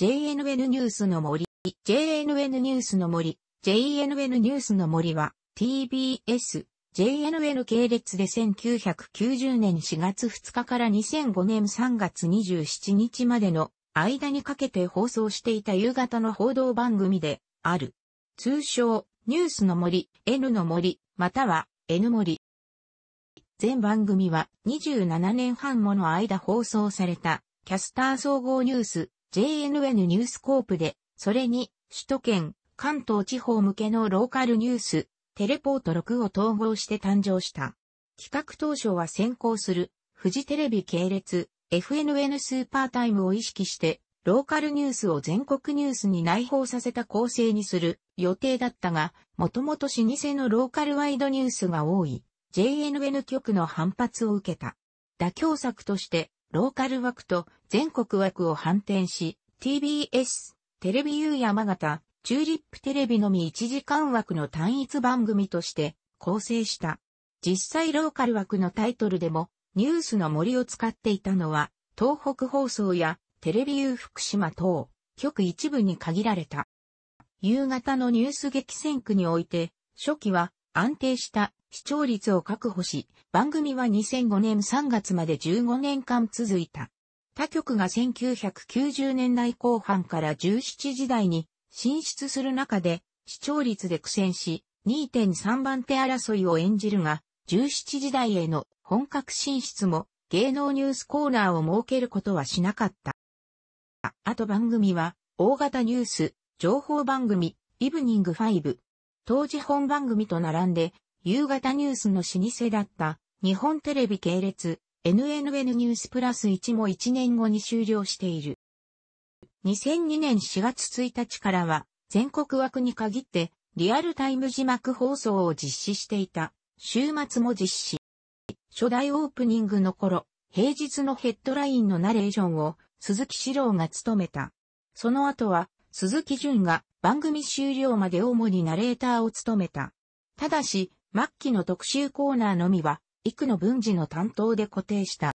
JNN ニュースの森、JNN ニュースの森、JNN ニュースの森は TBS、JNN 系列で1990年4月2日から2005年3月27日までの間にかけて放送していた夕方の報道番組である。通称、ニュースの森、N の森、または N 森。全番組は27年半もの間放送されたキャスター総合ニュース JNN ニュースコープで、それに、首都圏、関東地方向けのローカルニュース、テレポート6を統合して誕生した。企画当初は先行する、富士テレビ系列、FNN スーパータイムを意識して、ローカルニュースを全国ニュースに内包させた構成にする予定だったが、もともと老舗のローカルワイドニュースが多い JNN 局の反発を受けた。妥協策としてローカル枠と全国枠を反転し、TBS、テレビ U 山形、チューリップテレビのみ1時間枠の単一番組として構成した。実際ローカル枠のタイトルでもニュースの森を使っていたのは東北放送やテレビ U 福島等局一部に限られた。夕方のニュース激戦区において初期は安定した視聴率を確保し、番組は2005年3月まで15年間続いた。他局が1990年代後半から17時代に進出する中で、視聴率で苦戦し、2.3番手争いを演じるが、17時代への本格進出も芸能ニュースコーナーを設けることはしなかった。あと番組は、大型ニュース、情報番組、イブニング5、当時本番組と並んで、夕方ニュースの老舗だった、日本テレビ系列、NNN ニュースプラス1も1年後に終了している。2002年4月1日からは、全国枠に限って、リアルタイム字幕放送を実施していた、週末も実施。初代オープニングの頃、平日のヘッドラインのナレーションを鈴木史郎が務めた。その後は鈴木淳が番組終了まで主にナレーターを務めた。ただし、末期の特集コーナーのみは、幾の文治の担当で固定した。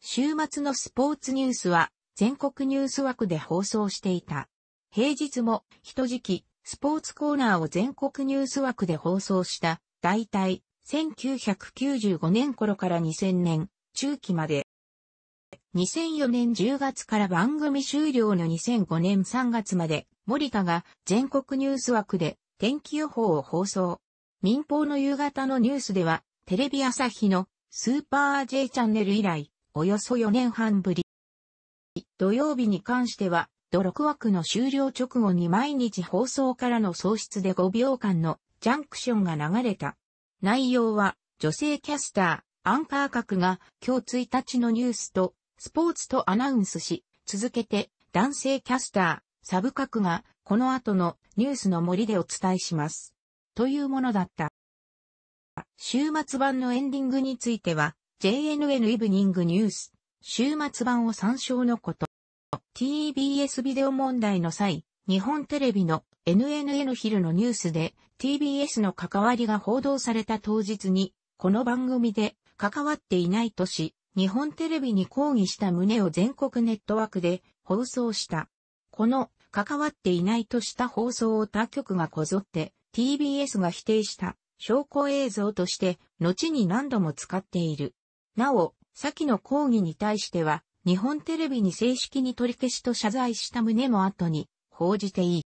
週末のスポーツニュースは、全国ニュース枠で放送していた。平日も、一時期、スポーツコーナーを全国ニュース枠で放送した、大体、1995年頃から2000年、中期まで、2004年10月から番組終了の2005年3月まで、森田が全国ニュース枠で天気予報を放送。民放の夕方のニュースでは、テレビ朝日のスーパー J チャンネル以来、およそ4年半ぶり。土曜日に関しては、ド録枠の終了直後に毎日放送からの喪失で5秒間のジャンクションが流れた。内容は、女性キャスター、アンカー格が今日1日のニュースとスポーツとアナウンスし、続けて男性キャスター、サブクがこの後のニュースの森でお伝えします。というものだった。週末版のエンディングについては、JNN イブニングニュース、週末版を参照のこと。TBS ビデオ問題の際、日本テレビの NNN 昼のニュースで TBS の関わりが報道された当日に、この番組で関わっていないとし、日本テレビに抗議した旨を全国ネットワークで放送した。この関わっていないとした放送を他局がこぞって TBS が否定した証拠映像として後に何度も使っている。なお、先の抗議に対しては日本テレビに正式に取り消しと謝罪した旨も後に報じていい。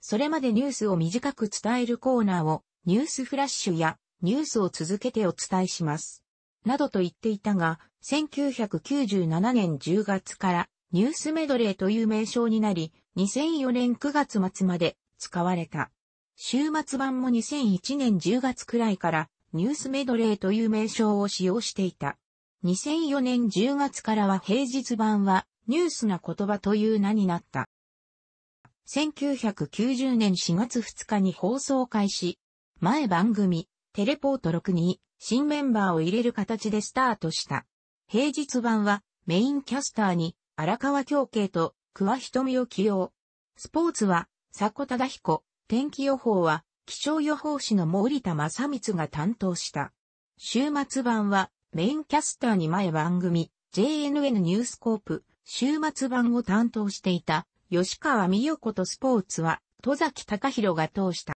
それまでニュースを短く伝えるコーナーをニュースフラッシュやニュースを続けてお伝えします。などと言っていたが、1997年10月からニュースメドレーという名称になり、2004年9月末まで使われた。週末版も2001年10月くらいからニュースメドレーという名称を使用していた。2004年10月からは平日版はニュースな言葉という名になった。1990年4月2日に放送開始。前番組、テレポート62新メンバーを入れる形でスタートした。平日版はメインキャスターに荒川京慶と桑瞳を起用。スポーツは佐古忠彦、天気予報は気象予報士の森田正光が担当した。週末版はメインキャスターに前番組 JNN ニュースコープ週末版を担当していた吉川美代子とスポーツは戸崎隆弘が通した。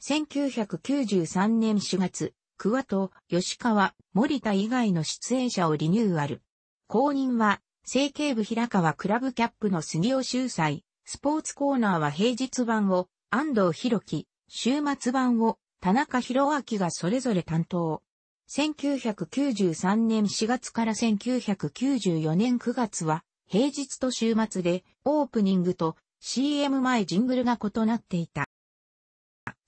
1993年4月、桑と吉川、森田以外の出演者をリニューアル。後任は、整形部平川クラブキャップの杉尾秀才、スポーツコーナーは平日版を安藤博樹、週末版を田中博明がそれぞれ担当。1993年4月から1994年9月は平日と週末でオープニングと CM 前ジングルが異なっていた。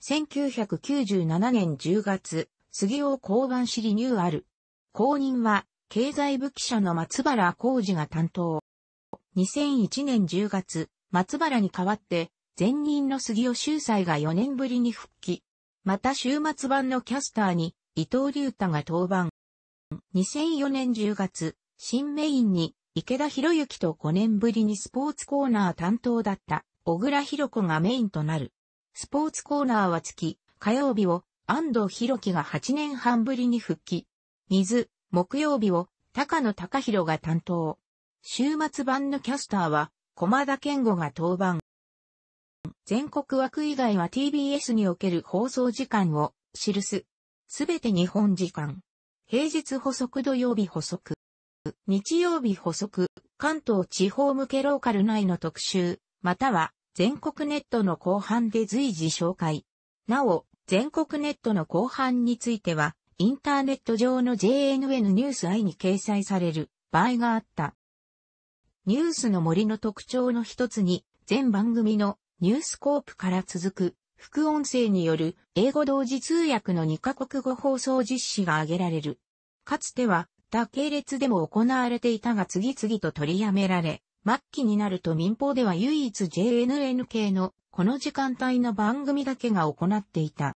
1997年10月、杉尾交番市リニューアル。後任は、経済部記者の松原浩二が担当。2001年10月、松原に代わって、前任の杉尾秀才が4年ぶりに復帰。また週末版のキャスターに、伊藤隆太が登板。2004年10月、新メインに、池田博之と5年ぶりにスポーツコーナー担当だった、小倉博子がメインとなる。スポーツコーナーは月、火曜日を安藤博樹が8年半ぶりに復帰。水、木曜日を高野高弘が担当。週末版のキャスターは、駒田健吾が登板。全国枠以外は TBS における放送時間を記す。すべて日本時間。平日補足土曜日補足。日曜日補足、関東地方向けローカル内の特集、または全国ネットの後半で随時紹介。なお、全国ネットの後半については、インターネット上の JNN ニュース I に掲載される場合があった。ニュースの森の特徴の一つに、全番組のニュースコープから続く副音声による英語同時通訳の2カ国語放送実施が挙げられる。かつては、他系列でも行われていたが次々と取りやめられ、末期になると民放では唯一 JNN 系のこの時間帯の番組だけが行っていた。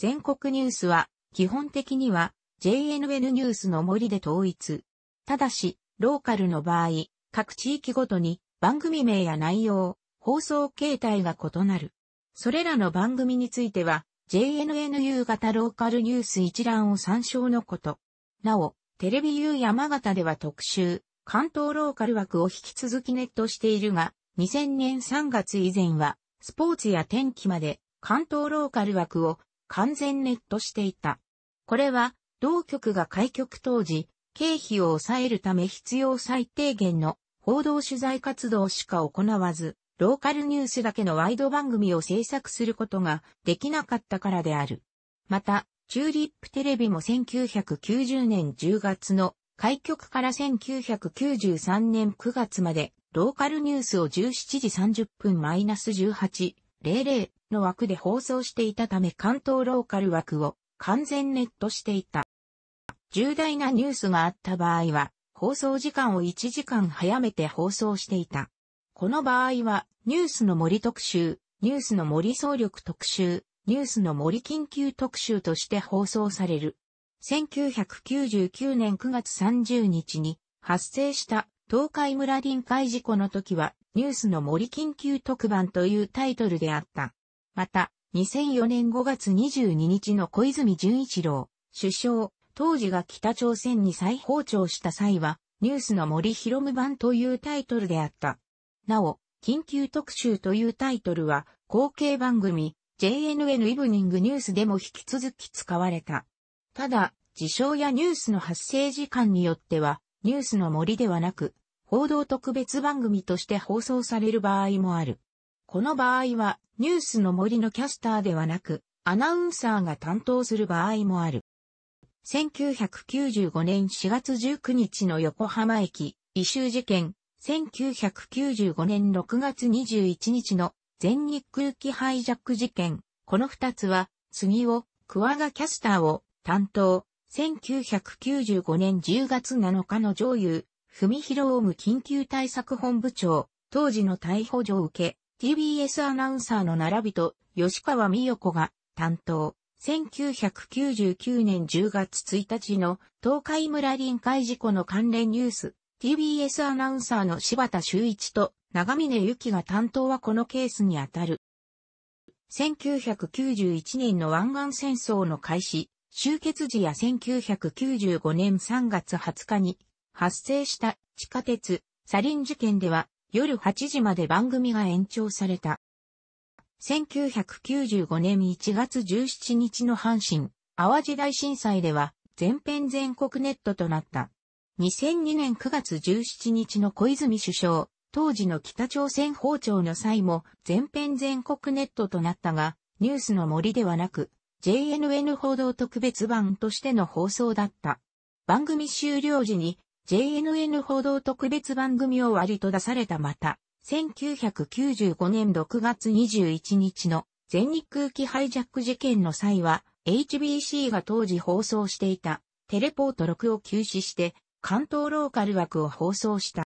全国ニュースは、基本的には JNN ニュースの森で統一。ただし、ローカルの場合、各地域ごとに番組名や内容、放送形態が異なる。それらの番組については、JNN 夕方ローカルニュース一覧を参照のこと。なお、テレビ U 山形では特集、関東ローカル枠を引き続きネットしているが、2000年3月以前は、スポーツや天気まで関東ローカル枠を完全ネットしていた。これは、同局が開局当時、経費を抑えるため必要最低限の報道取材活動しか行わず、ローカルニュースだけのワイド番組を制作することができなかったからである。また、チューリップテレビも1990年10月の開局から1993年9月までローカルニュースを17時30分 -18 00の枠で放送していたため関東ローカル枠を完全ネットしていた。重大なニュースがあった場合は、放送時間を1時間早めて放送していた。この場合は、ニュースの森特集、ニュースの森総力特集、ニュースの森緊急特集として放送される。1999年9月30日に発生した東海村臨海事故の時はニュースの森緊急特番というタイトルであった。また、2004年5月22日の小泉純一郎、首相、当時が北朝鮮に再訪朝した際は、ニュースの森広む版というタイトルであった。なお、緊急特集というタイトルは、後継番組、JNN イブニングニュースでも引き続き使われた。ただ、事象やニュースの発生時間によっては、ニュースの森ではなく、報道特別番組として放送される場合もある。この場合は、ニュースの森のキャスターではなく、アナウンサーが担当する場合もある。1995年4月19日の横浜駅、異臭事件、1995年6月21日の全日空機ハイジャック事件、この二つは、杉ク桑賀キャスターを担当、1995年10月7日の上優、文広オウム緊急対策本部長、当時の逮捕状を受け、TBS アナウンサーの並びと吉川美代子が担当。1999年10月1日の東海村臨海事故の関連ニュース、TBS アナウンサーの柴田修一と長峰由紀が担当はこのケースにあたる。1991年の湾岸戦争の開始、終結時や1995年3月20日に発生した地下鉄サリン事件では夜8時まで番組が延長された。1995年1月17日の阪神、淡路大震災では全編全国ネットとなった。2002年9月17日の小泉首相、当時の北朝鮮訪朝の際も全編全国ネットとなったが、ニュースの森ではなく、JNN 報道特別版としての放送だった。番組終了時に JNN 報道特別番組を割と出されたまた、1995年6月21日の全日空機ハイジャック事件の際は、HBC が当時放送していたテレポート6を休止して、関東ローカル枠を放送した。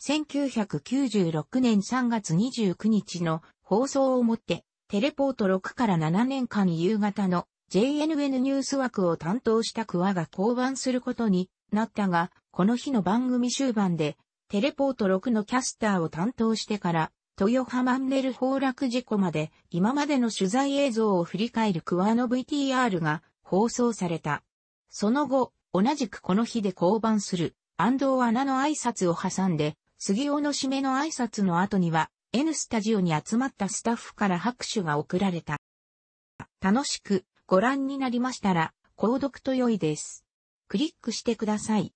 1996年3月29日の放送をもって、テレポート6から7年間夕方の JNN ニュース枠を担当したクワが降板することになったが、この日の番組終盤で、テレポート6のキャスターを担当してから、豊浜ンネル崩落事故まで、今までの取材映像を振り返るクワの VTR が放送された。その後、同じくこの日で降板する、安藤アナの挨拶を挟んで、杉尾の締めの挨拶の後には、N スタジオに集まったスタッフから拍手が送られた。楽しくご覧になりましたら、購読と良いです。クリックしてください。